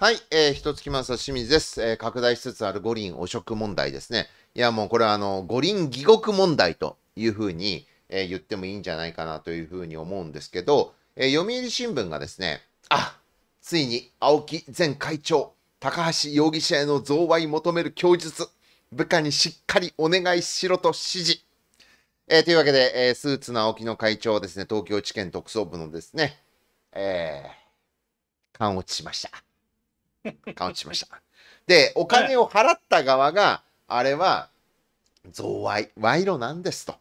はい、えー、一月正清水です、えー、拡大しつつある五輪汚職問題ですね。いや、もうこれはあの、五輪疑獄問題というふうに、えー、言ってもいいんじゃないかなというふうに思うんですけど、えー、読売新聞がですね、あ、ついに青木前会長、高橋容疑者への贈賄求める供述、部下にしっかりお願いしろと指示。えー、というわけで、えー、スーツの青木の会長はですね、東京地検特捜部のですね、えー、勘落ちしました。カウントしました。で、お金を払った側が、あれは、贈賄、賄賂なんですと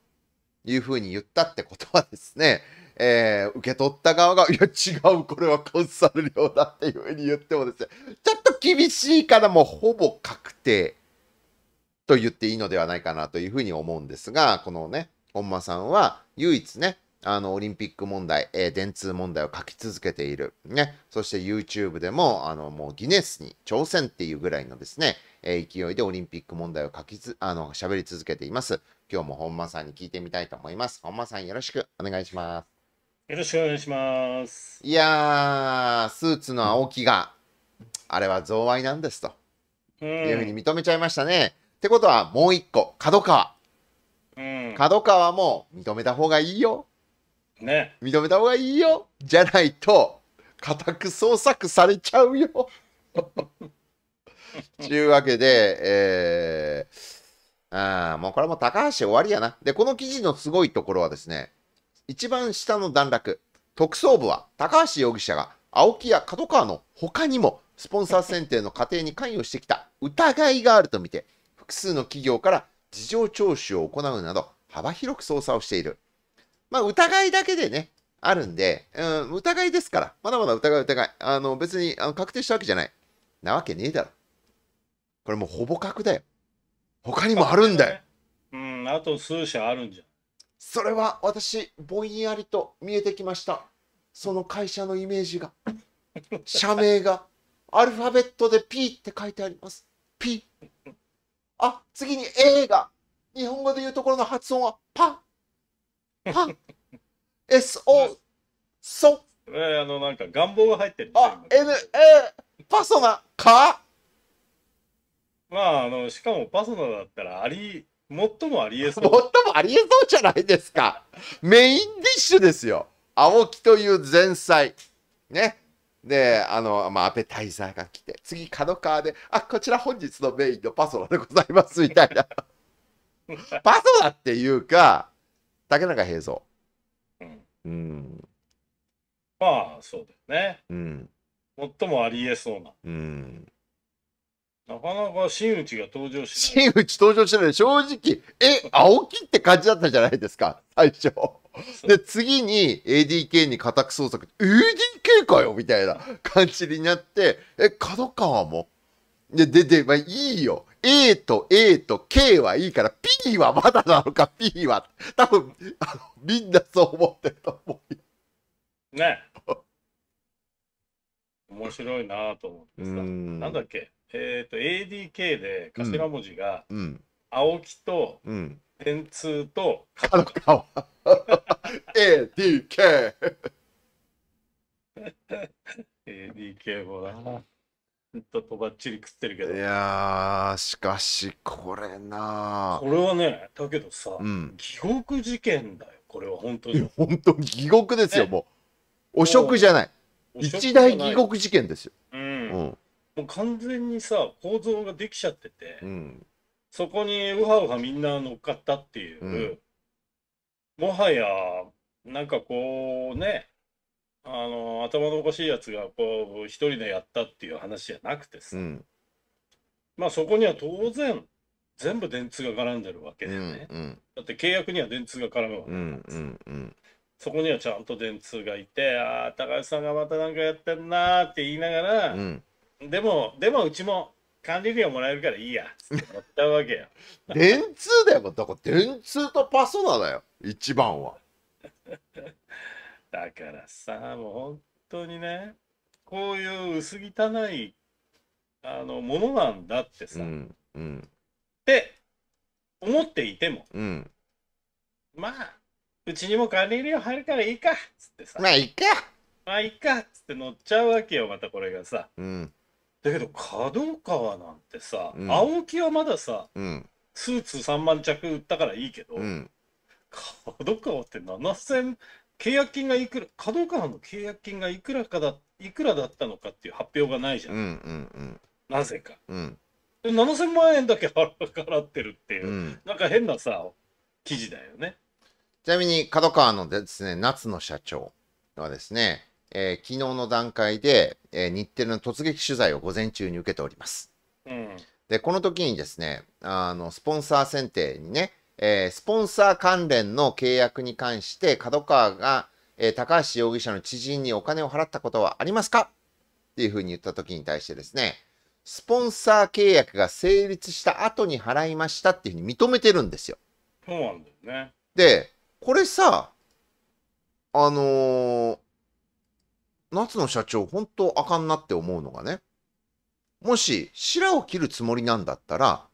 いうふうに言ったってことはですね、えー、受け取った側が、いや、違う、これはカウンセされだっていうふうに言ってもですね、ちょっと厳しいからもうほぼ確定と言っていいのではないかなというふうに思うんですが、このね、本間さんは唯一ね、あの、オリンピック問題、えー、電通問題を書き続けている。ね。そして YouTube でも、あの、もうギネスに挑戦っていうぐらいのですね、えー、勢いでオリンピック問題を書きつ、あの、喋り続けています。今日も本間さんに聞いてみたいと思います。本間さんよろしくお願いします。よろしくお願いします。いやー、スーツの青木が、あれは贈賄なんですと。うん、いうふうに認めちゃいましたね。ってことは、もう一個、角川。うん、角川も認めた方がいいよ。ね認めた方がいいよじゃないと家宅捜索されちゃうよとい うわけで、えー、あもうこれも高橋終わりやな。で、この記事のすごいところはですね、一番下の段落、特捜部は高橋容疑者が青木や角川の他にもスポンサー選定の過程に関与してきた疑いがあるとみて、複数の企業から事情聴取を行うなど、幅広く捜査をしている。まあ、疑いだけでね、あるんで、うん、疑いですから。まだまだ疑い疑い。あの、別にあの確定したわけじゃない。なわけねえだろ。これもうほぼ確だよ。他にもあるんだよ。ね、うん、あと数社あるんじゃそれは私、ぼんやりと見えてきました。その会社のイメージが。社名が。アルファベットで P って書いてあります。P。あ、次に A が。日本語で言うところの発音はパは SO、そ、えー、あの、なんか願望が入ってる。あ、N、A、パソナ、かまあ、あの、しかもパソナだったら、あり、最もありえそう。最もありえそうじゃないですか。メインディッシュですよ。青木という前菜。ね。で、あの、まあ、アペタイザーが来て、次、角川で、あ、こちら本日のメインのパソナでございます、みたいな。パソナっていうか、竹中平蔵。うん。まあ、そうだよね。うん。最もありえそうな。うん。なかなか真打ちが登場しない。真打ち登場してない。正直、え、青木って感じだったじゃないですか、最初。で、次に ADK に家宅捜索、ADK かよみたいな感じになって、え、角川もで、出て、まあいいよ。A と A と K はいいから P はまだなのか P は多分あのみんなそう思ってると思うね面白いなと思ってさんなんだっけえっ、ー、と ADK で頭文字が青木と電通と角川 ADK ADK もなほんとばっちり食ってるけどいやー、しかし、これなこれはねだけどさ、うん。地獄事件だよこれは本当に本当に地獄ですよ、もう。汚職じゃない。一大地獄事件ですよ。ううん、もう完全にさ構造ができちゃってて、うん。そこにウハウハみんな乗っかったっていう、もはやなんかこうねあの頭のおかしいやつがこう一人でやったっていう話じゃなくてさ、うんまあそこには当然全部電通が絡んでるわけだよね、うんうんだって契約には電通が絡むわけだからんうんうんそこにはちゃんと電通がいてああ高橋さんがまた何かやってんなって言いながら、うんでもでもうちも管理料もらえるからいいやつってったわけよ 電通だよだから電通とパソナだよ一番は だからさ、もう本当にね、こういう薄汚いあのものなんだってさ、うんうん、って思っていても、うん、まあ、うちにも管理栄養入るからいいかっつってさ、まあいいか、まあいいかっつって乗っちゃうわけよ、またこれがさ。うん、だけど、角川なんてさ、うん、青木はまださ、うん、スーツ3万着売ったからいいけど、角川って7000契約金がいくら、角川の契約金がいくらかだ、いくらだったのかっていう発表がないじゃん。うんうんうん。なぜか。うん。で、7000万円だけ払ってるっていう、うん、なんか変なさ、記事だよね。ちなみに、角川のですね、夏野社長はですね、えー、昨日の段階で、えー、日テレの突撃取材を午前中に受けております。うん、で、この時にですね、あの、スポンサー選定にね、えー、スポンサー関連の契約に関して、角川が、えー、高橋容疑者の知人にお金を払ったことはありますかっていうふうに言った時に対してですね、スポンサー契約が成立した後に払いましたっていうふうに認めてるんですよ。そうなんだよね。で、これさ、あのー、夏野社長、本当あかんなって思うのがね、もし、白を切るつもりなんだったら、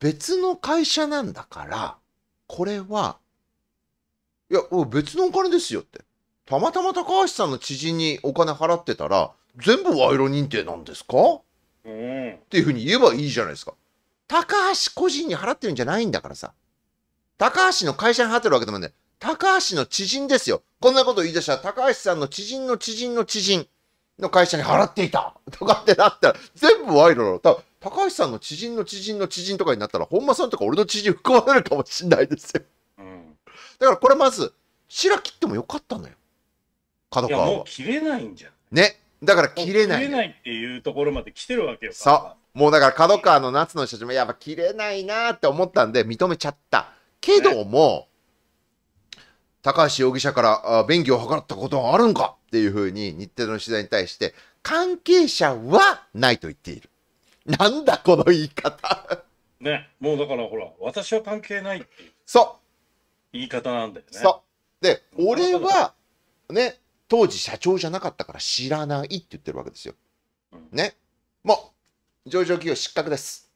別の会社なんだから、これは、いや、別のお金ですよって。たまたま高橋さんの知人にお金払ってたら、全部賄賂認定なんですか、うん、っていうふうに言えばいいじゃないですか。高橋個人に払ってるんじゃないんだからさ。高橋の会社に払ってるわけでもね、高橋の知人ですよ。こんなこと言い出したら、高橋さんの知人の知人の知人。の会社に払っていた とかってなったら、全部賄賂だろ。高橋さんの知人の知人の知人とかになったら、本間さんとか俺の知人含まれるかもしれないですよ。うん、だからこれまず、白切ってもよかったのよ。角川は。もう切れないんじゃん。ね。だから切れない。切れないっていうところまで来てるわけよ。そう。もうだから角川の夏の人たちもやっぱ切れないなって思ったんで認めちゃった。けども、ね、高橋容疑者から便宜を図ったことはあるんかっていうふうに日テレの取材に対して関係者はないと言っている。なんだこの言い方ね、もうだからほら、私は関係ないっていう。そう。言い方なんだよね。そう。で、俺は、ね、当時社長じゃなかったから知らないって言ってるわけですよ。ね。もう、上場企業失格です。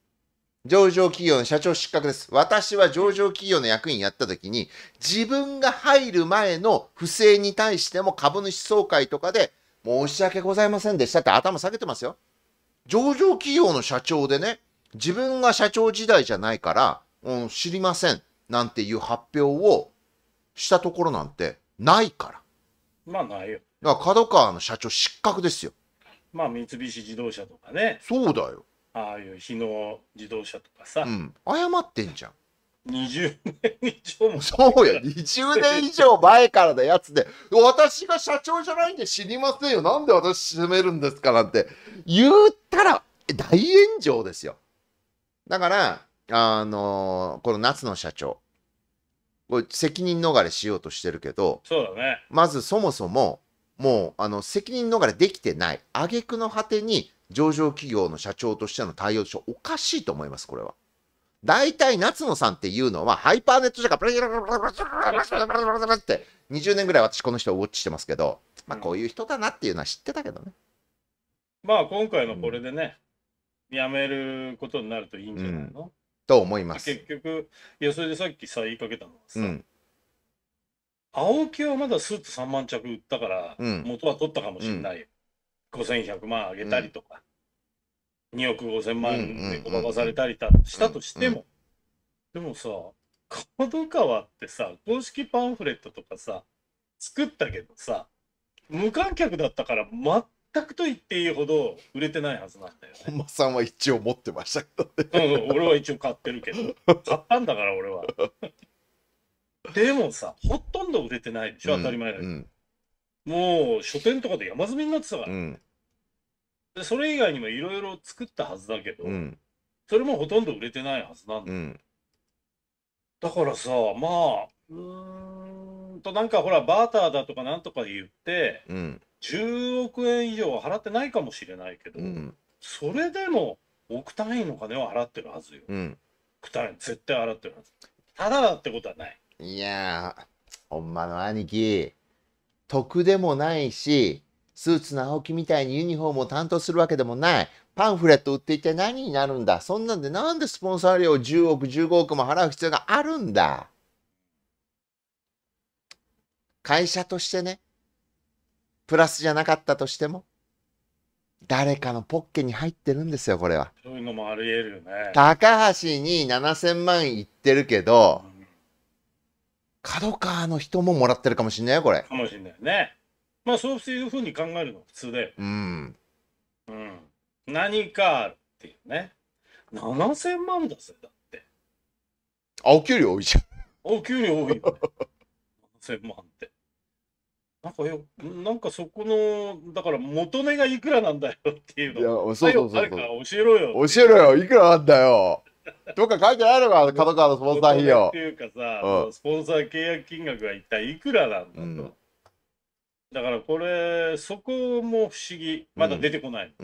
上場企業の社長失格です。私は上場企業の役員やった時に、自分が入る前の不正に対しても株主総会とかで、申し訳ございませんでしたって頭下げてますよ。上場企業の社長でね、自分が社長時代じゃないから、うん、知りませんなんていう発表をしたところなんてないから。まあないよ。だから角川の社長失格ですよ。まあ三菱自動車とかね。そうだよ。ああいう日野自動車とかさ、うん、謝ってんじゃん20年以上もそうや20年以上前からのやつで私が社長じゃないんで知りませんよなんで私責めるんですかなんて言ったら大炎上ですよだからあのーこの夏の社長これ責任逃れしようとしてるけどそうだねまずそもそももうあの責任逃れできてない挙句の果てに上場企業の社長としての対応としておかしいと思います、これは。大体、夏野さんっていうのは、ハイパーネット社が、ブラブラブラブラブラって、20年ぐらい私この人をウォッチしてますけど、まあこういう人だなっていうのは知ってたけどね。まあ今回のこれでね、やめることになるといいんじゃないの、うん、と思います。結局、いや、それでさっきさ、言いかけたのはさ、うん、青木はまだスーツ3万着売ったから、元は取ったかもしれないよ。5100万あげたりとか、うん、2億5000万でごまかされたりしたとしても、でもさ、角川ってさ、公式パンフレットとかさ、作ったけどさ、無観客だったから全くと言っていいほど売れてないはずなんだよ、ね。本間さんは一応持ってましたけどね。うん、俺は一応買ってるけど、買ったんだから俺は。でもさ、ほとんど売れてないでしょ、当たり前だけど。うんうんもう書店とかで山積みになってたから、うんでそれ以外にもいろいろ作ったはずだけど、うんそれもほとんど売れてないはずなんだ、うんだからさまあうーんとなんかほらバーターだとかなんとか言ってうん10億円以上は払ってないかもしれないけど、うんそれでも億単位の金は払ってるはずようん億単位絶対払ってるはずただだってことはないいやーほんまの兄貴得でもないし、スーツの青木みたいにユニフォームを担当するわけでもない。パンフレット売っていて何になるんだそんなんでなんでスポンサー料10億、15億も払う必要があるんだ会社としてね、プラスじゃなかったとしても、誰かのポッケに入ってるんですよ、これは。そういうのもあり得るよね。高橋に7000万いってるけど、うん角川の人ももらってるかもしれないよ、これ。かもしれないね。まあ、そういうふうに考えるの普通だよ。うん。うん。何かっていうね。7000万だぜ、だって。あ、お給料多いじゃん。お給料多いよ、ね。7000万って。なんかよ、なんかそこの、だから元値がいくらなんだよっていうの。いや、そうそうそうそう。誰か教えろよ。教えろよ、いくらなんだよ。どっか書いてないのか、角川のスポンサー費用。っていうかさ、うん、スポンサー契約金額が一体いくらなんだと。うん、だからこれ、そこも不思議。まだ出てこない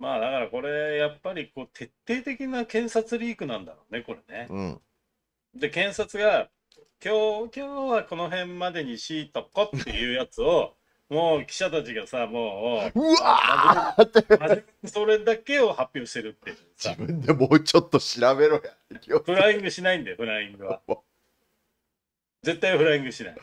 まあだからこれ、やっぱりこう徹底的な検察リークなんだろうね、これね。で、検察が、今日、今日はこの辺までにしとこっていうやつを、もう記者たちがさ、もう、うわーって、それだけを発表してるって。自分でもうちょっと調べろや。フライングしないんだよ、フライングは。絶対フライングしない。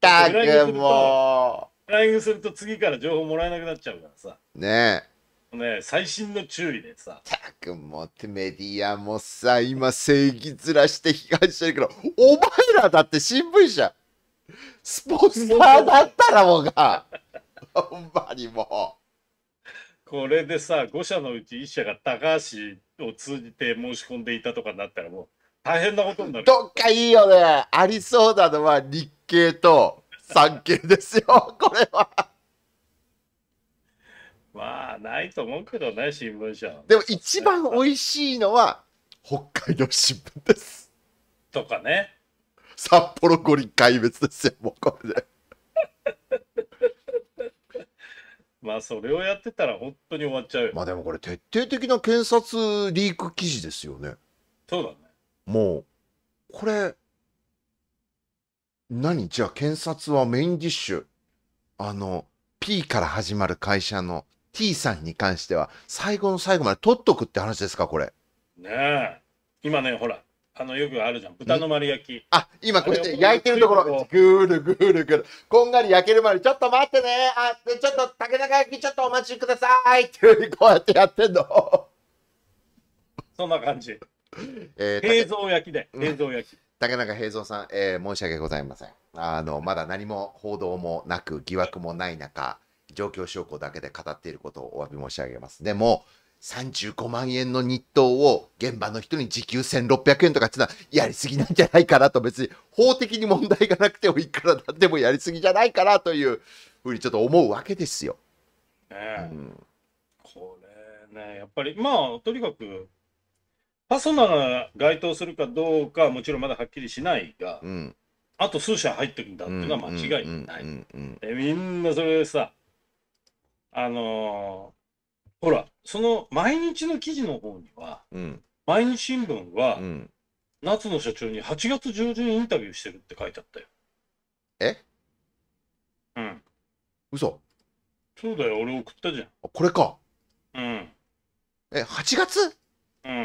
たくもフライングすると次から情報もらえなくなっちゃうからさ。ねえ。ね最新の注意でさ。たくもってメディアもさ、今正義ずらして批判してるけど、お前らだって新聞社。スポンサーだったらもうが、ほんまにもう。これでさ、5社のうち1社が高橋を通じて申し込んでいたとかになったらもう大変なことになる。どっかいいよね。ありそうなのは日系と産経ですよ、これは。まあ、ないと思うけどね、新聞社。でも一番美味しいのは北海道新聞です。とかね。札幌五輪壊滅ですよ、もうこれで。まあそれをやってたら本当に終わっちゃうまあでもこれ徹底的な検察リーク記事ですよね。そうだね。もう、これ、何じゃあ検察はメインディッシュ。あの、P から始まる会社の T さんに関しては最後の最後まで取っとくって話ですか、これ。ねえ。今ね、ほら、あのよくあるじゃん豚の丸焼きあ今こうやって焼いてるところぐるぐるぐるこんがり焼けるまでちょっと待ってねあで、ちょっと竹中焼きちょっとお待ちくださいっていうこうやってやってんのそんな感じ、えー、平蔵焼きで平蔵焼き、竹中平蔵さん、えー、申し訳ございませんあのまだ何も報道もなく疑惑もない中状況証拠だけで語っていることをお詫び申し上げますでも35万円の日当を現場の人に時給1600円とかってのはやりすぎなんじゃないかなと別に法的に問題がなくてもいくらだってもやりすぎじゃないかなというふうにちょっと思うわけですよ。ねえ、うん、これねやっぱりまあとにかくパソナが該当するかどうかはもちろんまだはっきりしないが、うん、あと数社入ってくんだっていうのは間違いない。みんなそれでさあのーほら、その毎日の記事の方には、うん、毎日新聞は、うん、夏野社長に8月上旬インタビューしてるって書いてあったよ。えうん。嘘そうだよ、俺送ったじゃん。あこれか。うん。え、8月うん。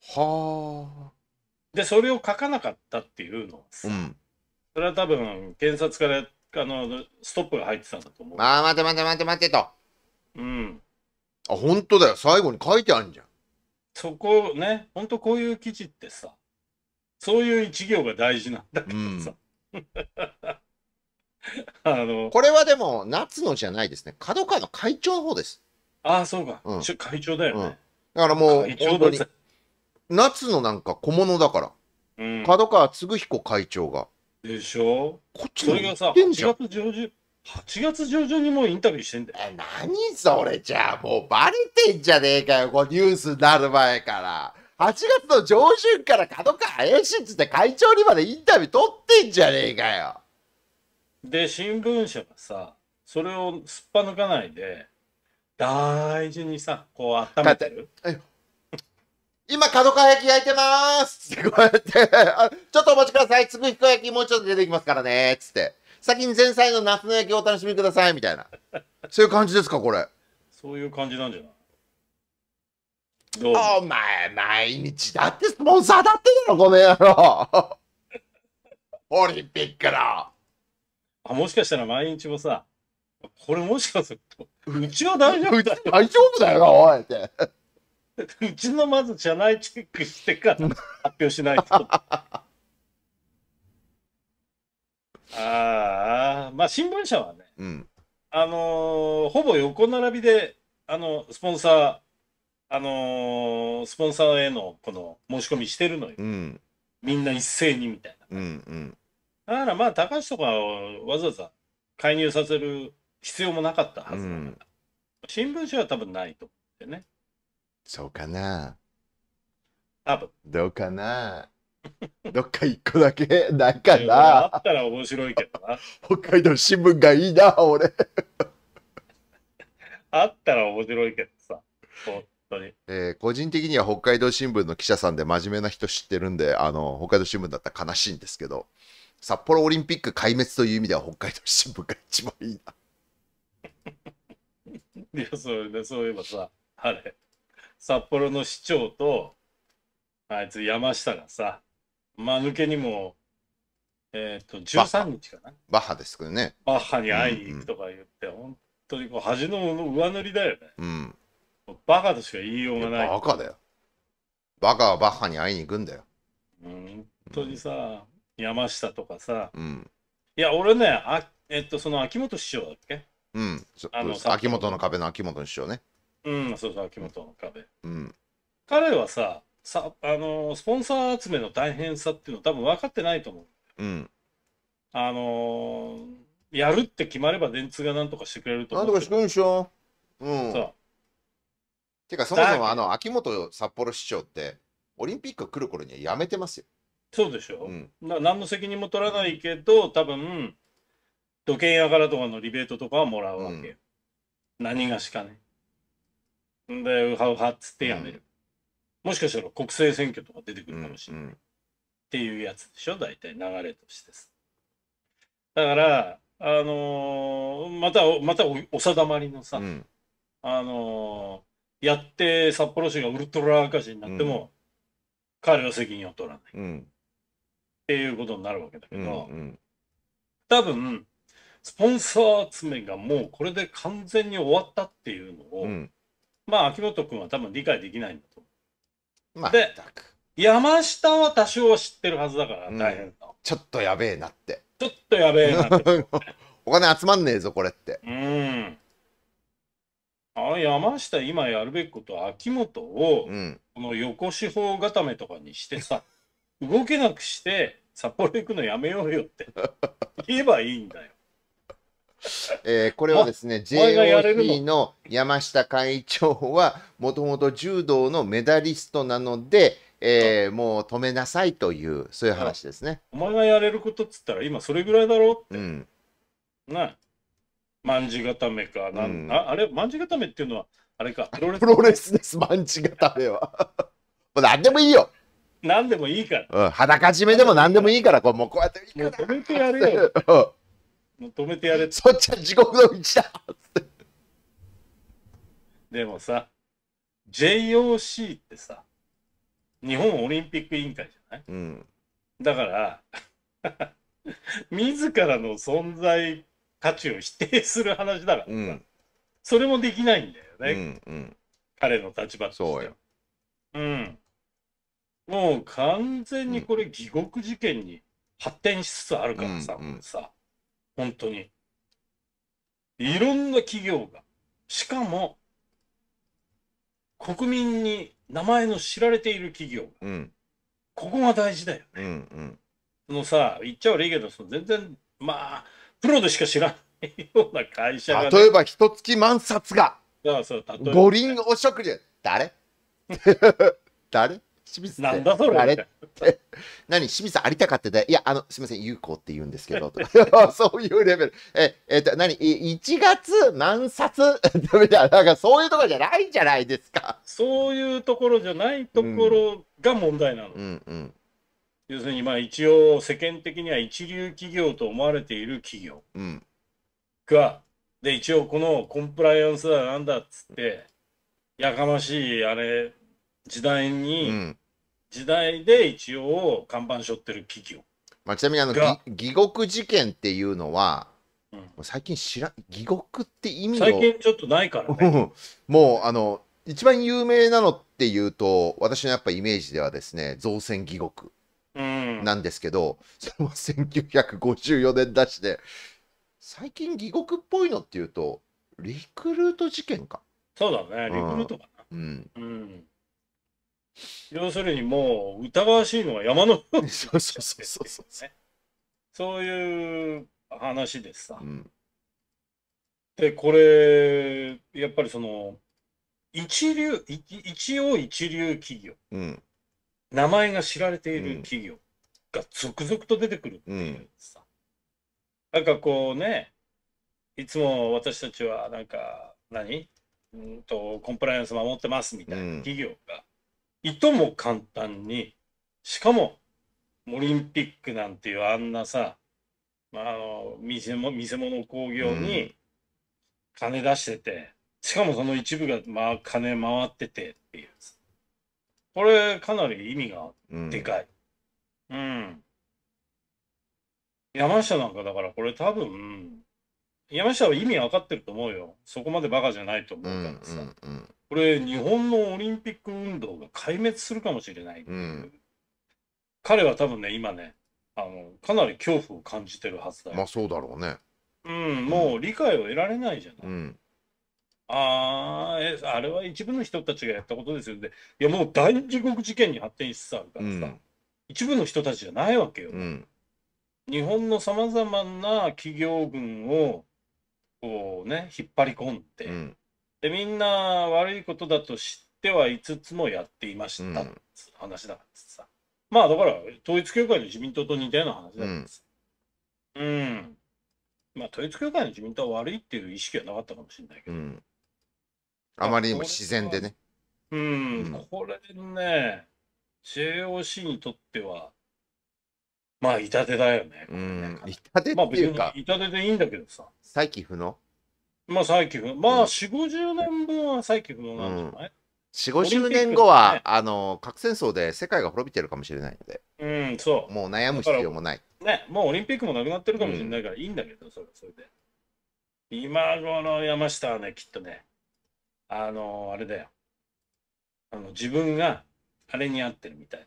はあ。で、それを書かなかったっていうのうん。それは多分、検察から、あの、ストップが入ってたんだと思う。ああ、待て待て待て待てと。うん。あ、本当だよ。最後に書いてあるじゃん。そこね、ほんとこういう記事ってさ、そういう一行が大事なんだけどさ。あの、これはでも、夏のじゃないですね。角川の会長の方です。ああ、そうか、うん会長だよね。だからもう、本当に夏のなんか小物だから。うん、角川嗣彦会長が。でしょこっちそれがさ、8月上旬、8月上旬にもうインタビューしてんだよ。何それじゃあ、もうバレてんじゃねえかよ、こうニュースになる前から。8月の上旬から角川怪しいっつって会長にまでインタビュー取ってんじゃねえかよ。で、新聞社がさ、それをすっぱ抜かないで、大事にさ、こう温めてる。今、角川焼き焼いてますってこうやってちょっとお待ちください。つぶひこ焼きもうちょっと出てきますからね。つって。先に前菜の夏の焼きをお楽しみくださいみたいなそういう感じですかこれそういう感じなんじゃないお前毎日だってスポンサーだってだろこの野郎 オリンピックのあもしかしたら毎日もさこれもしかするとうちは大丈夫だよ大丈夫だよなおいってうちのまず社内チェックしてから発表しないと ああ、まあ新聞社はね、うん、あのーほぼ横並びで、あの、スポンサー、あのースポンサーへのこの申し込みしてるのよ。うん、みんな一斉にみたいな。うん、うん。だからまあ、高橋とかをわざわざ介入させる必要もなかったはずだから、うん新聞社は多分ないと思ってね。そうかな。多分。どうかな。どっか一個だけない かな。あったら面白いけどな。北海道新聞がいいな、俺。あったら面白いけどさ。本当に。えー、個人的には北海道新聞の記者さんで真面目な人知ってるんで、あの、北海道新聞だったら悲しいんですけど、札幌オリンピック壊滅という意味では北海道新聞が一番いいな。いや、そうね、そういえばさ、あれ、札幌の市長と、あいつ山下がさ、間抜けにも、えっ、ー、と、13日かな。バッハですけどね。バッハに会いに行くとか言って、うんうん、本当にこう恥の上塗りだよね。うん。バカとしか言いようがない。いバカだよ。バカはバッハに会いに行くんだよ。ん、本当にさ、うん、山下とかさ、うん、いや、俺ね、あえっと、その秋元師匠だっけうん、あの秋元の壁の秋元師匠ね。うん、そうそう、秋元の壁。うん。彼はさ、さあのスポンサー集めの大変さっていうの多分分かってないと思う。うん。あのー、やるって決まれば電通が何とかしてくれると思う。なんとかしてくれるでしょ。うん。そう。てか、そもそもあの、秋元札幌市長って、オリンピック来る頃にはやめてますよ。そうでしょ。うん、何の責任も取らないけど、多分、土建屋からとかのリベートとかはもらうわけよ。うん、何がしかね。んで、ウハウハっつってやめる。うんもしかしたら国政選挙とか出てくるかもしれない、うんうん、っていうやつでしょ大体流れとしてだからあのー、またまたお定まりのさ、うん、あのー、やって札幌市がウルトラ赤字になっても、彼は責任を取らない、っていうことになるわけだけど、うんうん、多分スポンサー集めがもうこれで完全に終わったっていうのを、まあ秋元君は多分理解できないんだと思うまあ、で山下は多少知ってるはずだから大変と、うん、ちょっとやべえなってちょっとやべえなって お金集まんねえぞこれってうんあ山下今やるべきことは秋元を、うん、この横四方固めとかにしてさ動けなくして札幌行くのやめようよって 言えばいいんだよ えー、これはですね、JOP の山下会長は、もともと柔道のメダリストなので、えー、もう止めなさいという、そういう話ですね。お前がやれることっつったら、今それぐらいだろうって。うん。なまんじ固めか、なん、うん、ああれ、まんじ固めっていうのは、あれか、プロレス。プロレスです、まんじ固めは。もう何でもいいよ。何でもいいから。うん、裸締めでも何でもいいから、こうもうこうやってもう止めてやれよ。止めてやれそっちは地獄の道だでもさ JOC ってさ日本オリンピック委員会じゃない、うん、だから 自らの存在価値を否定する話だからうん、それもできないんだよね、うんうん、彼の立場としてそううん、もう完全にこれ、うん、疑獄事件に発展しつつあるからさ、うんうん、さ本当に。いろんな企業が、しかも、国民に名前の知られている企業が、うん、ここが大事だよね。うんうん、そのさ、言っちゃ悪いけど、その全然、まあ、プロでしか知らないような会社が、ね、例えば、ひと月万札が、五輪お食事、誰 誰清水なんだそれあれって 何清水たかってだいやあのすみません有効って言うんですけど そういうレベルええっと何1月何冊ダメだなんかそういうところじゃないじゃないですかそういうところじゃないところが問題なの、うん、うんうん要するにまあ一応世間的には一流企業と思われている企業が、うん、で一応このコンプライアンスはなんだっつってやかましいあれ時代に時代で一応看板背負ってる企業。まあ、ちなみにあのがぎ義獄事件っていうのは、うん最近知ら義獄って意味最近ちょっとないからね。もうあの一番有名なのっていうと私のやっぱイメージではですね造船義獄うなんですけど、それも1954年出して最近義獄っぽいのっていうとリクルート事件か、そうだね。リクルートかな。うん、うん。要するにもう疑わしいのは山のほうにそうそうそうそうそう、ね、そういう話でさ、うん、でこれやっぱりその一流一応一流企業、うん、名前が知られている企業が続々と出てくるっていうさ、うん、なんかこうねいつも私たちはなんか何うんとコンプライアンス守ってますみたいな企業が、いとも簡単に、しかも、オリンピックなんていうあんなさ、まあ、あの見せも見せ物興行に金出してて、うん、しかもその一部が、まあ、金回っててっていう。これ、かなり意味がでかい。うん、うん山下なんかだからこれ多分山下は意味分かってると思うよそこまでバカじゃないと思うからさ、うんうんうん、これ、日本のオリンピック運動が壊滅するかもしれない。うん、彼は多分ね、今ね、あの、かなり恐怖を感じてるはずだよ。まあそうだろうね。うん、もう理解を得られないじゃない。うん、ああ、あれは一部の人たちがやったことですよで、いや、もう大地獄事件に発展しつつあるからさ、うん、一部の人たちじゃないわけよ。うん、日本のさまざまな企業群を、こうね、引っ張り込んで、でみんな悪いことだと知ってはいつつもやっていました、うん話だからさまあだから統一教会の自民党と似たような話だからさうん、まあ統一教会の自民党は悪いっていう意識はなかったかもしれないけうどん。あまりにも自然でね。うん、これね JOC にとってはまあ痛手だよねうん。痛手っていうか、痛手でいいんだけどさ再起不能まあ、再起まあ、四50年分は再起君なんじゃない、50年後は、ね、あの、核戦争で世界が滅びてるかもしれないので。うん、そう。もう悩む必要もない。ね、もうオリンピックもなくなってるかもしれないから、いいんだけど、うん、それそれで。今頃山下はね、きっとね、あの、あれだよ。あの、自分が、あれに合ってるみたいな。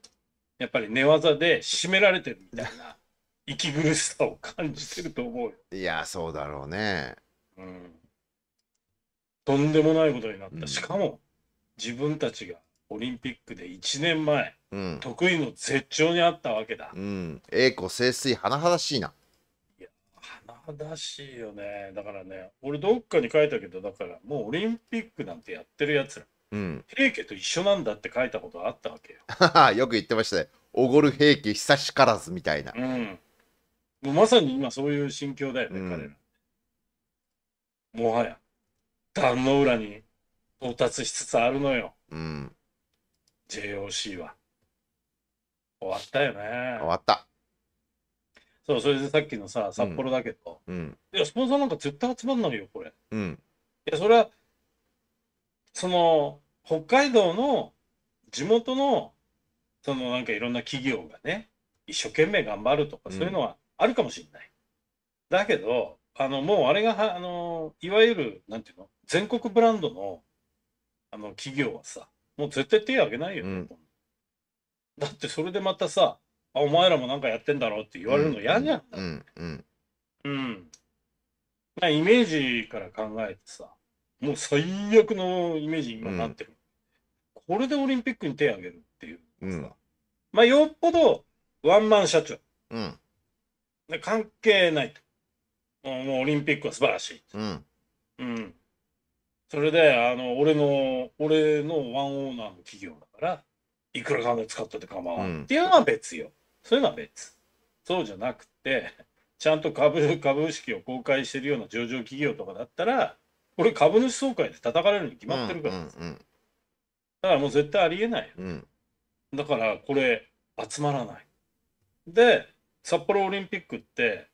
やっぱり寝技で締められてるみたいな、息苦しさを感じてると思うよ。いや、そうだろうね。うん。とんでもないことになった、うん、しかも自分たちがオリンピックで1年前、うん、得意の絶頂にあったわけだ。うん、栄枯盛水、甚だしいな。いや、甚だしいよね。だからね、俺どっかに書いたけど、だからもうオリンピックなんてやってるやつら、うん、平家と一緒なんだって書いたことあったわけよ。よく言ってましたね。おごる平家久しからずみたいな。うん、もうまさに今そういう心境だよね、彼ら。もはや。壇の浦に到達しつつあるのよ。うん。JOC は。終わったよね。終わった。そう、それでさっきのさ、札幌だけど、うん、いや、スポンサーなんか絶対集まんないよ、これ。うん。いや、それは、その、北海道の地元の、そのなんかいろんな企業がね、一生懸命頑張るとか、そういうのはあるかもしれない。うん、だけど、あの、もうあれが、あの、いわゆる、なんていうの、全国ブランドの、あの、企業はさ、もう絶対手挙げないよ、うん、だってそれでまたさ、あ、お前らもなんかやってんだろうって言われるの嫌じゃん。うん、うん。うん。まあ、イメージから考えてさ、もう最悪のイメージ今なってる。うん、これでオリンピックに手挙げるっていううん、まあ、よっぽどワンマン社長。うん。関係ないと。もうオリンピックは素晴らしい。うん。うん。それで、あの、俺の、俺のワンオーナーの企業だから、いくらかんで使ったって構わん、っていうのは別よ。そういうのは別。そうじゃなくて、ちゃんと株、株式を公開してるような上場企業とかだったら、俺株主総会で叩かれるに決まってるから。うんうんだからもう絶対ありえないうん。だからこれ集まらない。で、札幌オリンピックって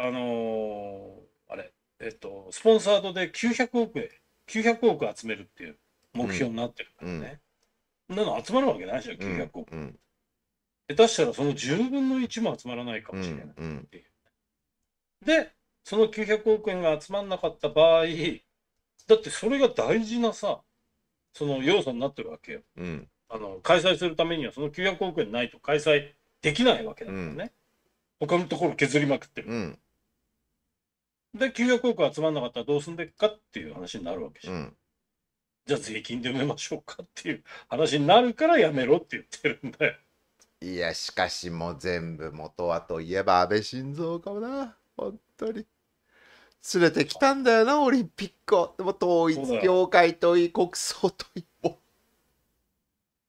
あのー、あれ、えっと、スポンサードで900億円、900億集めるっていう目標になってるからね。うん、なの集まるわけないじゃん、900億。うんうん下手したらその10分の1も集まらないかもしれないっていう。うんうん、で、その900億円が集まんなかった場合、だってそれが大事なさ、その要素になってるわけよ。うん、あの開催するためにはその900億円ないと開催できないわけだからね。うん、他のところ削りまくってる。うん、で、9 0億集まんなかったらどうすんでっかっていう話になるわけじゃ、うん。じゃあ税金で埋めましょうかっていう話になるからやめろって言ってるんだよ。いや、しかしもう全部元はといえば安倍晋三かもな。本当に。連れてきたんだよな、オリンピックを。でも統一教会といい、国葬といい。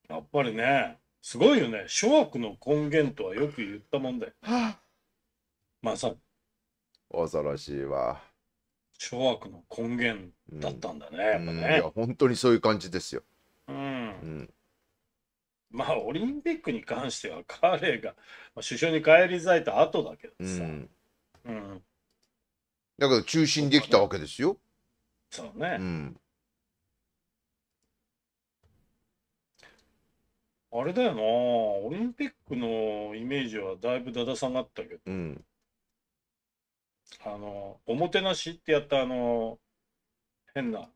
やっぱりね、すごいよね。諸悪の根源とはよく言ったもんだよ。はあ、まあさ、恐ろしいわ諸悪の根源だったんだね、うん、やっぱねいや本当にそういう感じですよ、うん、うん、まあオリンピックに関しては彼が、まあ、首相に返り咲いた後だけどさ、うん、うん、だけど中心できたわけですよそうね、うん、あれだよなオリンピックのイメージはだいぶだだ下がったけど、うんあの、おもてなしってやったあの、変な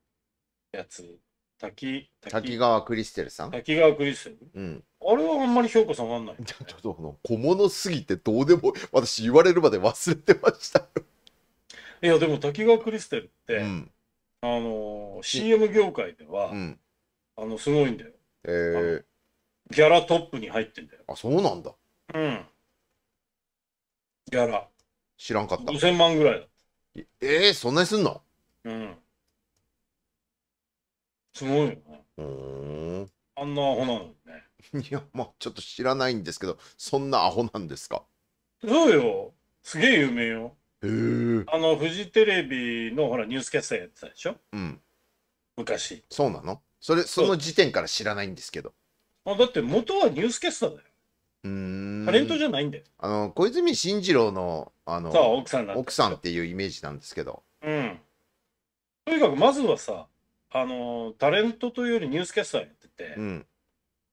やつ、滝、滝川クリステルさん滝川クリステルうん。あれはあんまり評価下がんない、ね。ちょっとの小物すぎてどうでも私言われるまで忘れてましたよ。いや、でも滝川クリステルって、うん。あの、CM 業界では、うん。あの、すごいんだよ。えー、ギャラトップに入ってんだよ。あそうなんだ。うん。ギャラ。知らんかった。5000万ぐらいだ。えー、そんなにすんのうん。すごいよね。うん。あんなアホなのにね。いや、まあちょっと知らないんですけど、そんなアホなんですか。そうよ。すげえ有名よ。へえ。あの、フジテレビのほら、ニュースキャスターやってたでしょ昔。そうなのそれ、その時点から知らないんですけど。あだって元はニュースキャスターだよ。タレントじゃないんだよ。あの小泉進次郎のあの奥さん奥さんっていうイメージなんですけど。うん。とにかくまずはさ、あのタレントというよりニュースキャスターやってて、うん、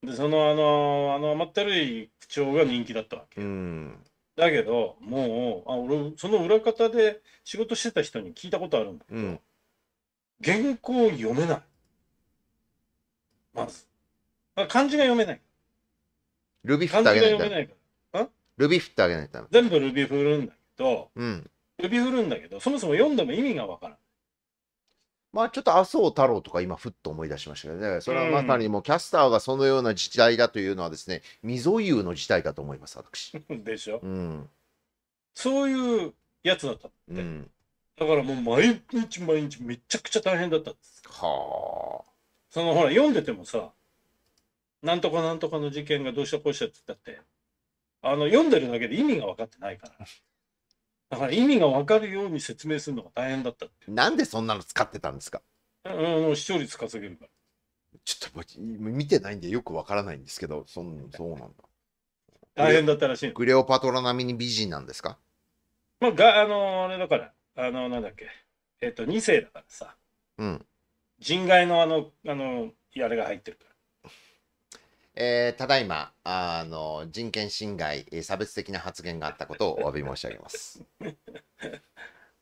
でそのあのあの甘ったるい口調が人気だったわけ。うん、だけどもうあ俺その裏方で仕事してた人に聞いたことあるんだけど、うん、原稿読めない。まず。漢字が読めない。ルビフってあげないとルビフってあげないと全部ルビー振るんだけど、うん。ルビー振るんだけど、そもそも読んでも意味がわからん。まあちょっと麻生太郎とか今ふっと思い出しましたけどね、それはまさにもうキャスターがそのような時代だというのはですね、未曾有の時代だと思います、私。でしょ、うん、そういうやつだったって、うん、だからもう毎日毎日めちゃくちゃ大変だったんです。はあ。そのほら、読んでてもさ、なんとかなんとかの事件がどうしたこうしたって言ったって、あの、読んでるだけで意味が分かってないから。だから意味が分かるように説明するのが大変だったって。なんでそんなの使ってたんですかうん、視聴率稼げるから。ちょっと見てないんでよく分からないんですけど、そんそうなんだ。大変だったらしい。グレオパトラ並みに美人なんですかまあ、が、あのー、あれだから、あのー、なんだっけ、えっ、ー、と、2世だからさ、うん。人外のあの、あの、あれが入ってるから。えー、ただいまあの人権侵害、差別的な発言があったことをお詫び申し上げます。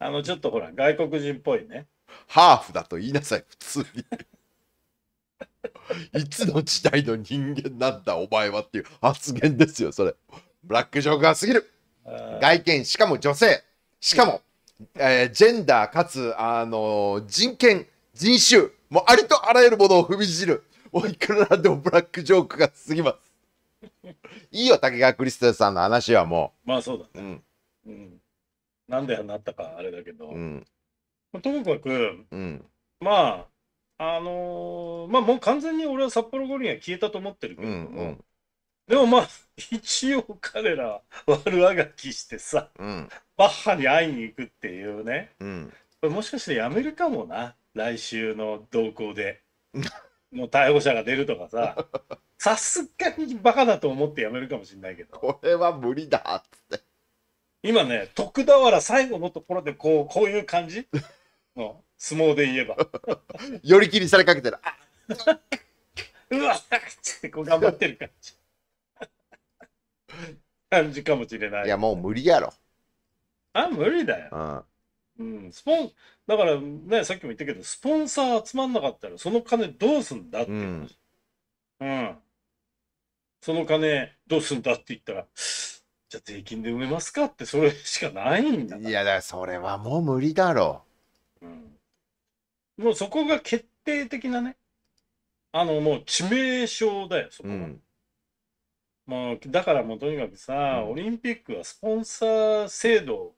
あのちょっとほら外国人っぽいね。ハーフだと言いなさい普通に。いつの時代の人間なんだお前はっていう発言ですよそれ。ブラックジョークがすぎる。外見しかも女性しかも、えー、ジェンダーかつあの人権人種もうありとあらゆるものを踏みにじるもういくらなんでもブラックジョークが過ぎます。いいよ、竹川クリステさんの話はもう。まあそうだね。うん。うん、なんでなったかあれだけど。うん、ともかく、うん、まあ、あのー、まあもう完全に俺は札幌五輪は消えたと思ってるけどうんうん、でもまあ、一応彼ら悪あがきしてさ、うん、バッハに会いに行くっていうね、うん、これもしかしてやめるかもな、来週の動向で。の逮捕者が出るとかさ、さすがにバカだと思ってやめるかもしれないけど。これは無理だって。今ね、徳田原最後のところでこう、こういう感じの 相撲で言えば。寄り切りされかけてる。うわってこう頑張ってる感じ。感じかもしれない。いや、もう無理やろ。あ、無理だよ。うん。うん、スポン、だからね、さっきも言ったけど、スポンサー集まんなかったら、その金どうすんだってうん。うん。その金どうすんだって言ったら、じゃあ税金で埋めますかって、それしかないんだいや、だからそれはもう無理だろう。うん。もうそこが決定的なね、あの、もう致命傷だよ、そこは。うんもうだからもうとにかくさ、うん、オリンピックはスポンサー制度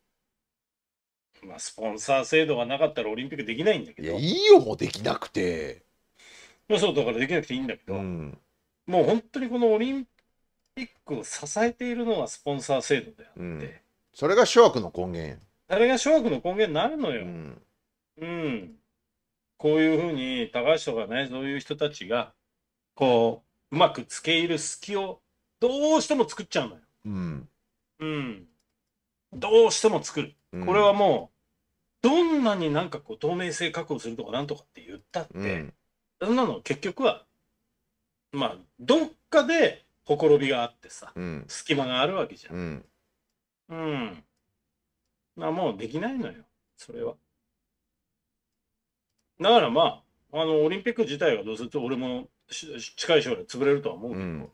まあ、スポンサー制度がなかったらオリンピックできないんだけいどや、いいよ、もうできなくて。まあ、そうだからできなくていいんだけど、うん。もう本当にこのオリンピックを支えているのがスポンサー制度であって、うんそれが諸悪の根源。あれが諸悪の根源になるのうよ。ん。うん。こういうふうに、高橋とかね、そういう人たちが、こう、うまく付け入る隙を、どうしても作っちゃうのよ。うん。うん。どうしても作る。これはもう、どんなになんかこう透明性確保するとかなんとかって言ったって、うん、そんなの結局はまあどっかでほころびがあってさ、うん、隙間があるわけじゃん。うん、うん、まあもうできないのよそれは。だからまああのオリンピック自体はどうすると俺も近い将来潰れるとは思うけど、うん、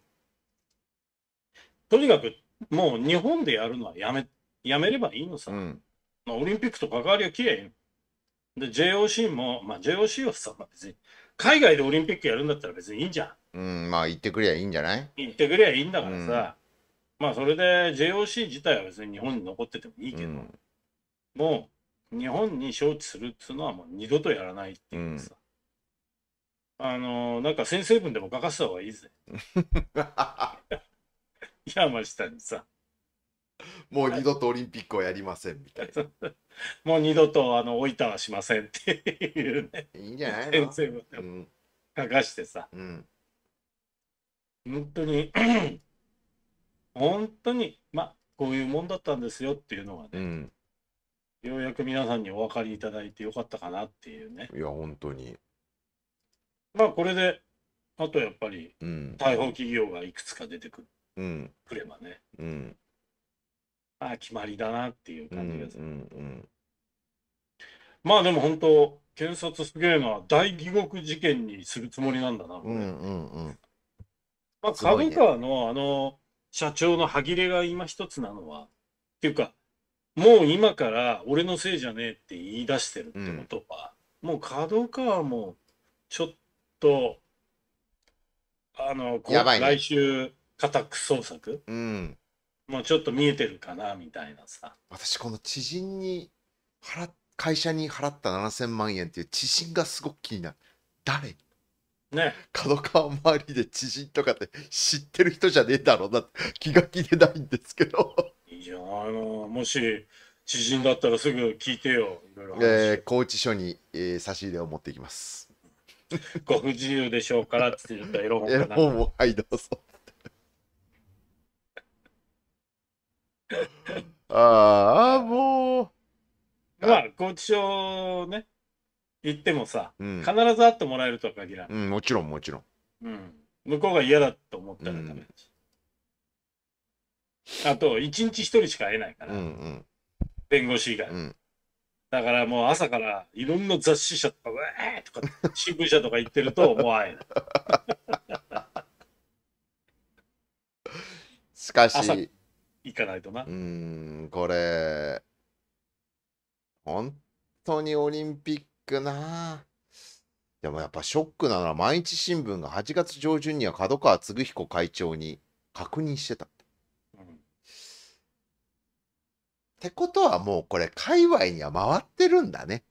とにかくもう日本でやるのはやめやめればいいのさ。うんまあ、オリンピックと関わりはきれいで、JOC も、まあ、JOC はさ、まあ、別に、海外でオリンピックやるんだったら別にいいんじゃん。うん、まあ、行ってくりゃいいんじゃない行ってくりゃいいんだからさ、うん、まあ、それで JOC 自体は別に日本に残っててもいいけど、うん、もう、日本に招致するっつうのはもう二度とやらないっていうさ。うん、あのー、なんか先生文でも書かせた方がいいぜ。山下にさ。もう二度とオリンピックをやりませんみたいな。もう二度とあの置いたはしませんっていうね。いいんじゃないの書かしてさ。うん、本当に 本当に、ま、あこういうもんだったんですよっていうのはね、うん、ようやく皆さんにお分かりいただいてよかったかなっていうね。いや、本当に。まあ、これで、あとやっぱり、うん、砲、ん、企業がいくつか出てくる、うん、くればね。うんあ決まりだなっていう感じがする。うんうんうんまあでも本当、検察すげえな、大疑獄事件にするつもりなんだな、うんうんうん。まあ、株川の、あの、社長の歯切れが今一つなのは、っていうか、もう今から俺のせいじゃねえって言い出してるってことは、うん、もう角川もちょっと、あの、ね、来週、家宅捜索、うん、もうちょっと見えてるかなみたいなさ私この知人に払会社に払った7000万円っていう知人がすごく気になる誰ね角川周りで知人とかって知ってる人じゃねえだろうなって気が気でないんですけどいやあのもし知人だったらすぐ聞いてよいろいろえー、拘置所に、えー、差し入れを持っていきます ご不自由でしょうからって言ったエロ本か エロ本をはいどうぞああ、もう。まあ、拘置所ね、行ってもさ、うん、必ず会ってもらえるとは限らなうん、もちろん、もちろん。うん。向こうが嫌だと思ったらダメだし。うん、あと、一日一人しか会えないから、うんうん、弁護士以外。うんだからもう朝からいろんな雑誌社とか、うえーとか、新聞社とか行ってると、もう会えない。しかし、行かないとな。うんこれ本当にオリンピックなでもやっぱショックなのは毎日新聞が8月上旬には角川嗣彦会長に確認してたって。うん、ってことはもうこれ界隈には回ってるんだね。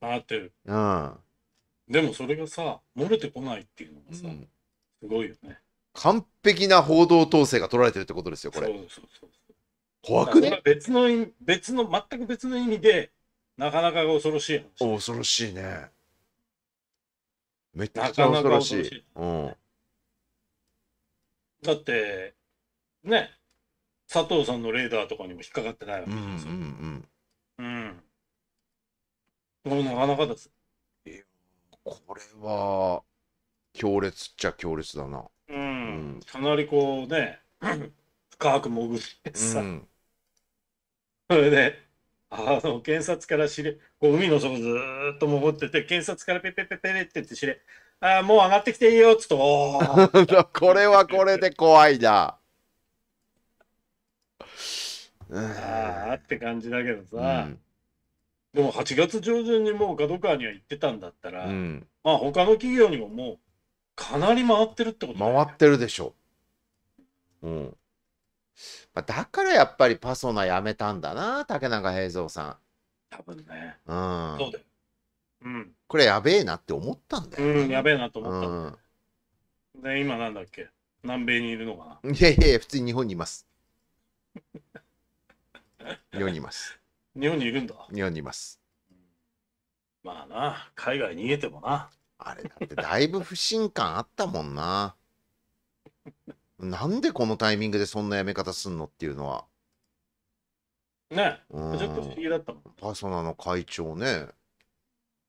回ってる。うん。でもそれがさ漏れてこないっていうのがさ、うん、すごいよね。完璧な報道統制が取られてるってことですよこれ。そうそうそう怖くね別の意味、別の、全く別の意味で、なかなか恐ろしい話。恐ろしいね。めっちゃ恐ろしい。うん、だって、ね、佐藤さんのレーダーとかにも引っかかってないわけですよ。うんうん、うん。これなかなかです。これは、強烈っちゃ強烈だな。うん。うん、かなりこうね、深く潜ってさ、うん、それであの検察から知れこう海の底ずっと潜ってて検察からペペペペペってって知れあもう上がってきていいよっつっ これはこれで怖いなああって感じだけどさ、うん、でも8月上旬にもう角川には行ってたんだったら、うん、まあ他の企業にももうかなり回ってるってこと、ね、回ってるでしょう、うん、まあ、だからやっぱりパソナやめたんだな、竹中平蔵さん。多分ね。うん。そうだよ。うん。これやべえなって思ったんだよ、うん、やべえなと思ったんだうん、で、今なんだっけ南米にいるのかないやいや普通に日本にいます。日本にいます。日本にいるんだ。日本にいます。まあな、海外逃げてもな。あれだってだいぶ不信感あったもんな。なんでこのタイミングでそんなやめ方すんのっていうのは。ねちょっと不思議だったもん。パソナの会長ね、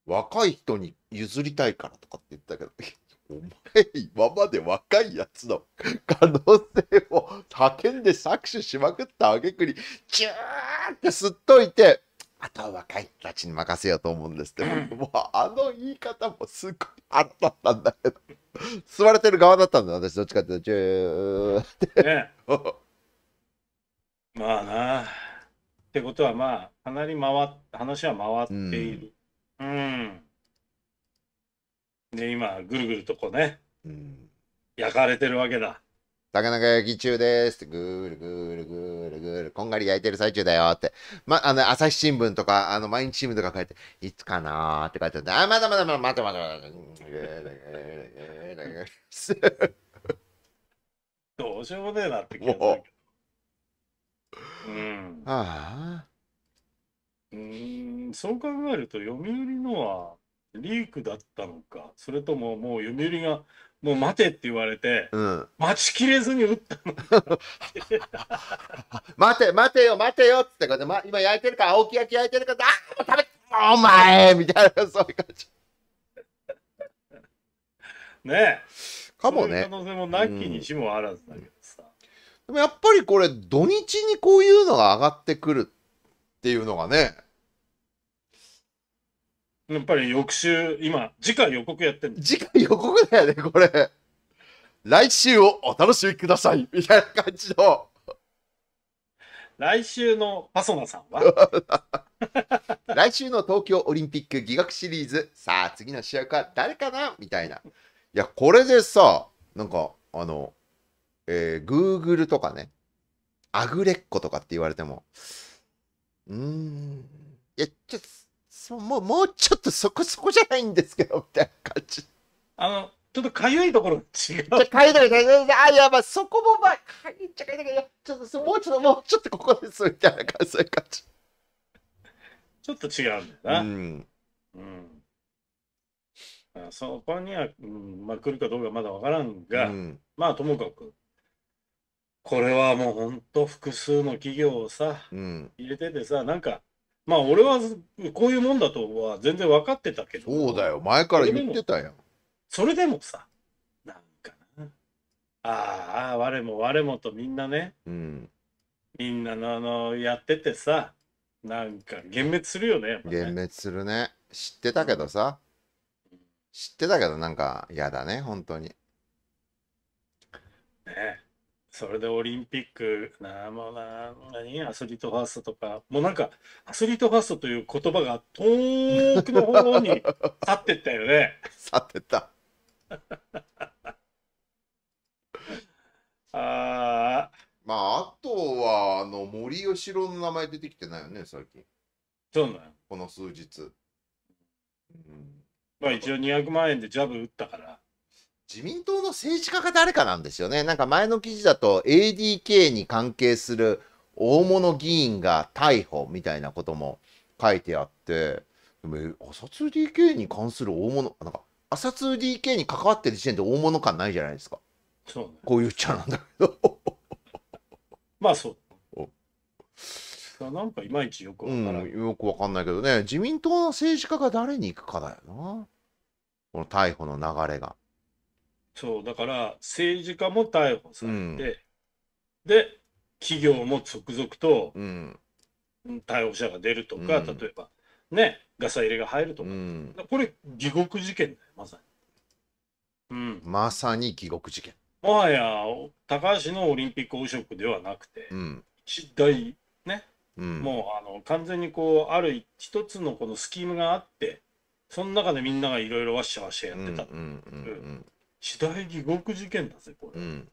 若い人に譲りたいからとかって言ったけど、お前今まで若いやつの可能性を叫んで搾取しまくったあげくに、チューって吸っといて、あとは若い人たちに任せようと思うんですけど、うん、もうあの言い方もすごいあったんだけど、座れてる側だったんだ、私、どっちかっていうと、チューって。まあなあ。ってことは、まあ、かなり回っ話は回っている。うん。うん、で、今、ぐるぐるとこうね、うん、焼かれてるわけだ。高中焼き中ですって、ぐーるぐーるぐーるぐーる、こんがり焼いてる最中だよって。ま、あの、朝日新聞とか、あの、毎日新聞とか書いて、いつかなーって書いてあって、あ、まだまだまだ、待て待て待て。どうしようもねえなって気がするうん。ああ。うん、そう考えると、読売のは、リークだったのか、それとももう読売がもう待てって言われて、うん、待ちきれずに打ったの。待て、待てよ、待てよってことで、ま、今焼いてるから、青木焼き焼いてるから、あもう食べお前みたいな、そういう感じ。ねえ。かもね。可能性もなきにしもあらずだけどさ、うん。でもやっぱりこれ、土日にこういうのが上がってくるっていうのがね、やっぱり翌週、今、次回予告やってる次回予告だよね、これ。来週をお楽しみください、みたいな感じの。来週のパソナさんは 来週の東京オリンピック疑惑シリーズ、さあ次の主役は誰かなみたいな。いや、これでさ、なんか、あの、えー、Google とかね、アグレッコとかって言われても、うーん、いや、ちょっと、そうもう、もうちょっとそこそこじゃないんですけど、みたいな感じ。あの、ちょっとかゆいところ違う。じゃ、かゆいところ違う。あ、やばい、そこもまあ、かいっちゃかいだけど、ちょっと、もうちょっと、もうちょっとここです、みたいな感じ、そういう感じ。ちょっと違うんだよな。うん。うんそこには、うんまあ、来るかどうかまだ分からんが、うん、まあともかくこれはもうほんと複数の企業をさ、うん、入れててさなんかまあ俺はこういうもんだとは全然分かってたけどそうだよ前から言ってたやんそれでもさなんかなああ我も我もとみんなね、うん、みんなのあのやっててさなんか幻滅するよねね幻滅するね知ってたけどさ、うん、知ってたけどなんか嫌だね本当にねえそれでオリンピック、なもな、何アスリートファーストとか、もうなんか、アスリートファーストという言葉が遠くの方に去ってったよね。去ってった。あまあ、あとは、あの、森喜朗の名前出てきてないよね、最近。そうなんこの数日。うん、まあ、一応200万円でジャブ打ったから。自民党の政治家が誰かなんですよね。なんか前の記事だと ADK に関係する大物議員が逮捕みたいなことも書いてあって、でも朝 2DK に関する大物、なんか朝 2DK に関わってる時点で大物感ないじゃないですか。そう、ね、こう言っちゃうんだけど。まあそう。なんかいまいちよくわからない、うん、よくわかんないけどね自民党の政治家が誰に行くかだよなこの逮捕の流れがそう、だから政治家も逮捕されて、うんで、企業も続々とうん逮捕者が出るとか、うん例えば、ね、ガサ入れが入るとうか、んこれ、地獄事件だよ、まさに。うん。まさに地獄事件もはや、高橋のオリンピック汚職ではなくて、うん一大、うんもうあの完全にこう、ある一つのこのスキームがあって、その中でみんながいろいろわっしゃわっしゃやってたうんうんうんうん次第地獄事件だぜ、これ。うん。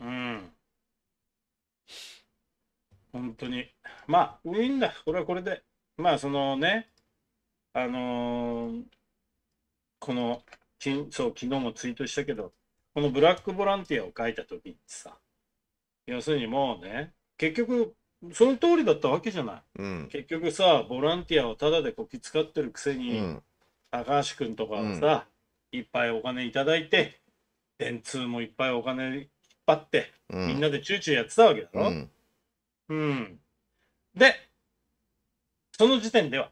うん。本当に。まあ、いいんだ。これはこれで。まあ、そのね、あのー、この、そう、昨日もツイートしたけど、このブラックボランティアを書いた時ってさ、要するにもうね、結局、その通りだったわけじゃない。うん、結局さ、ボランティアをただでこき使ってるくせに、うん、高橋君とかはさ、うんいっぱいお金いただいて電通もいっぱいお金引っ張って、うん、みんなでチューチューやってたわけだろ、うん、うん、でその時点では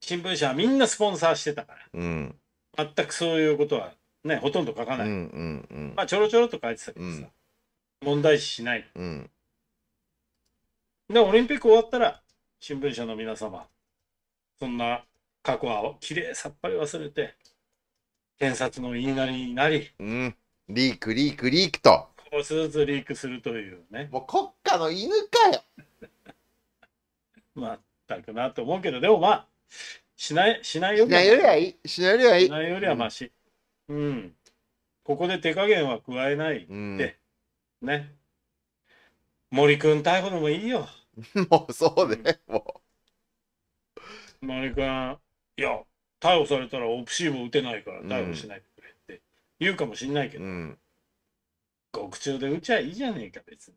新聞社はみんなスポンサーしてたから、うん、全くそういうことはねほとんど書かない、うんうんうん、まあちょろちょろと書いてたけどさ、問題視しない、でオリンピック終わったら新聞社の皆様そんな過去はきれいさっぱり忘れて検察の言いなりになり、うん、リークリークリークと少しずつリークするというね、もう国家の犬かよまったくなと思うけど、でもまあ、しない、しないよしりはないよりはいいしないよりはいいしないよりはまし。うん。ここで手加減は加えない。うん、ね。森くん逮捕でもいいよ。もうそうねも森くん、いや、逮捕されたらオプシーブ打てないから逮捕しないでくれって言うかもしんないけど、うん、獄中で打ちゃいいじゃねえか別に。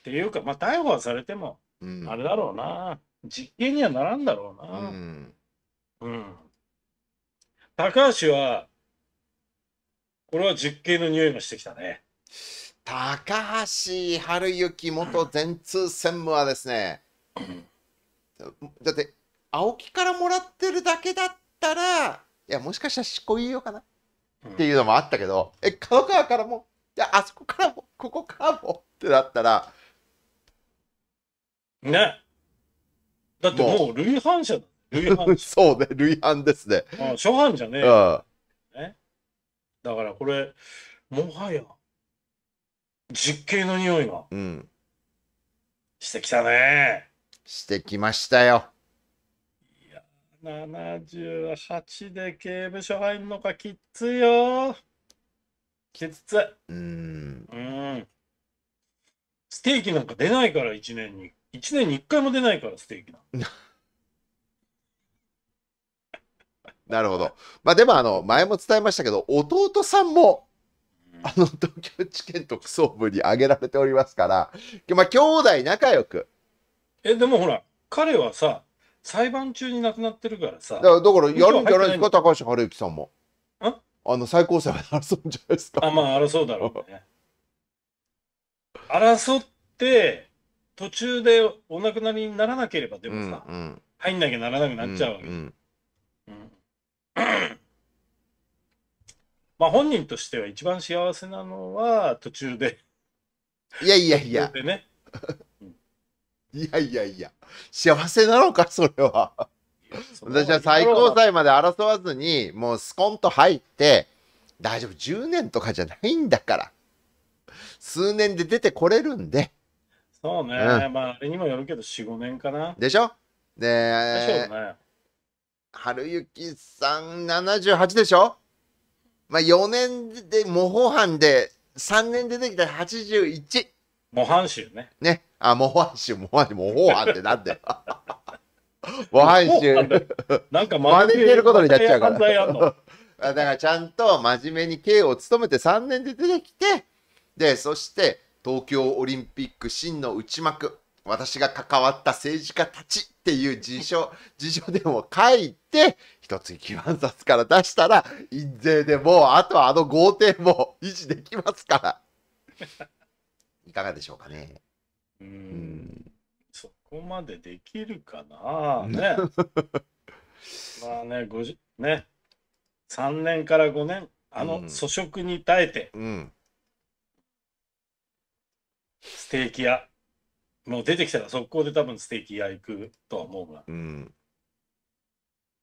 っていうかまあ逮捕はされても、あれだろうな実刑にはならんだろうな。うん、うん、高橋はこれは実刑の匂いがしてきたね。高橋治之元全通専務はですね、だって青木からもらってるだけだったらいやもしかしたら執行猶予かな、っていうのもあったけどえ角川からもいやあそこからもここからもってなったらねだってもう類反者類反 そうね類反ですねあ初犯じゃねえ、うん、ねだからこれもはや実刑の匂いが、うん、してきたねしてきましたよ78で刑務所入るのかきっついよ。きつうん。うん。ステーキなんか出ないから、1年に。1年に1回も出ないから、ステーキな。なるほど。まあでも、あの、前も伝えましたけど、弟さんも、あの、東京地検特捜部に挙げられておりますから、まあ、兄弟仲良く。え、でもほら、彼はさ、裁判中に亡くなってるからさだからだからやるんじゃないですか高橋治之さんもんあの最高裁はで争うんじゃないですかあまあ争うだろうね争って途中でお亡くなりにならなければでもさ、うんうん、入んなきゃならなくなっちゃうわけ、うん、うん、まあ本人としては一番幸せなのは途中でいやいやいや、ねいやいやいや、幸せなのか、それは。私は最高裁まで争わずに、もうスコンと入って、大丈夫、10年とかじゃないんだから。数年で出てこれるんで。そうね、うん、まあ、あれにもよるけど、4、5年かな。でしょで、ね、春雪さん78でしょまあ、4年で模倣犯で3年出てきたら81。模範集ね。ね。あ、模範集、模範集、模範ってなんだよ。模範集。なんか真似てることになっちゃうから。だからちゃんと真面目に刑を務めて3年で出てきて、で、そして東京オリンピック真の内幕、私が関わった政治家たちっていう辞書、辞書でも書いて、一つ一万冊から出したら、印税でもう、あとはあの豪邸も維持できますから。かがでしょうかね。うん、そこまでできるかなね。まあね、五十、ね、3年から5年、あの粗食に耐えて、うん、ステーキ屋、もう出てきたら速攻で多分ステーキ屋行くとは思うが、うん、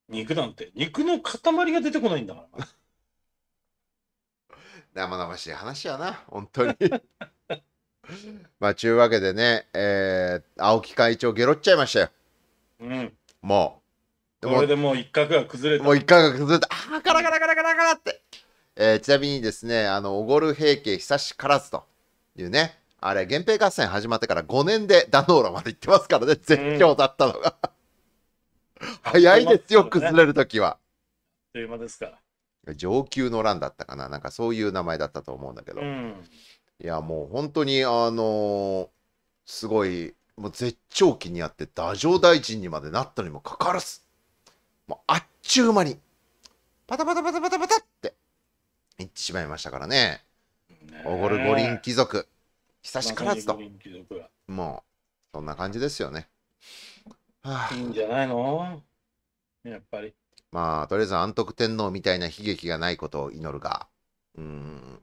肉なんて、肉の塊が出てこないんだから 生々しい話やな、本当に。まあ、ちゅうわけでね、えー、青木会長、ゲロっちゃいましたよ。うん。もう。これでもう一角が崩れた。もう一角が崩れた。ああ、ガラガラガラガラガラって。えー、ちなみにですね、あの、おごる平家久しからずというね、あれ、源平合戦始まってから5年で壇ノ浦まで行ってますからね、絶叫だったのが。うん、早いですよ、ね、崩れるときは。という間ですか。上級の乱だったかな、なんかそういう名前だったと思うんだけど。うんいや、もう本当に、あのー、すごい、もう絶頂期にあって、太政大臣にまでなったにもかかわらず、もうあっちゅう間に、パタパタパタパタパタって言ってしまいましたからね。おごる五輪貴族、久しからずと。もう、そんな感じですよね。はあ、いいんじゃないのやっぱり。まあ、とりあえず安徳天皇みたいな悲劇がないことを祈るが。うん。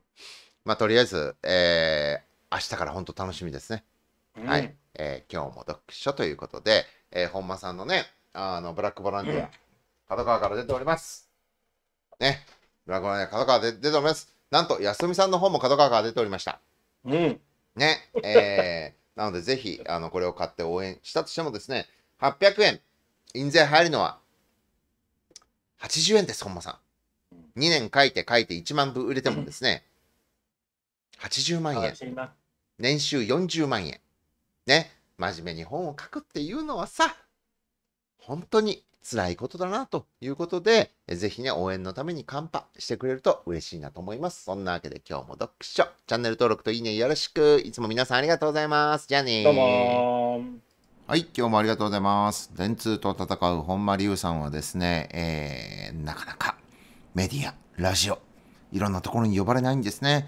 まあ、とりあえず、えー、明日から本当楽しみですね。はい、えー、今日も読書ということで、えー、本間さんのね、あの、ブラックボランティア、角川から出ております。ね、ブラックボランティア、角川で出ております。なんと、安みさんの本も角川から出ておりました。うん。ね、えー、なので、ぜひ、あの、これを買って応援したとしてもですね、800円、印税入るのは、80円です、本間さん。2年書いて書いて1万部売れてもですね、80万円年収40万円ね真面目に本を書くっていうのはさ本当に辛いことだなということで、ぜひね、応援のためにカンパしてくれると嬉しいなと思います。そんなわけで今日も読書、チャンネル登録といいねよろしく。いつも皆さんありがとうございます。じゃあねはい、今日もありがとうございます。電通と戦う本間龍さんはですね、えー、なかなかメディア、ラジオ、いろんなところに呼ばれないんですね。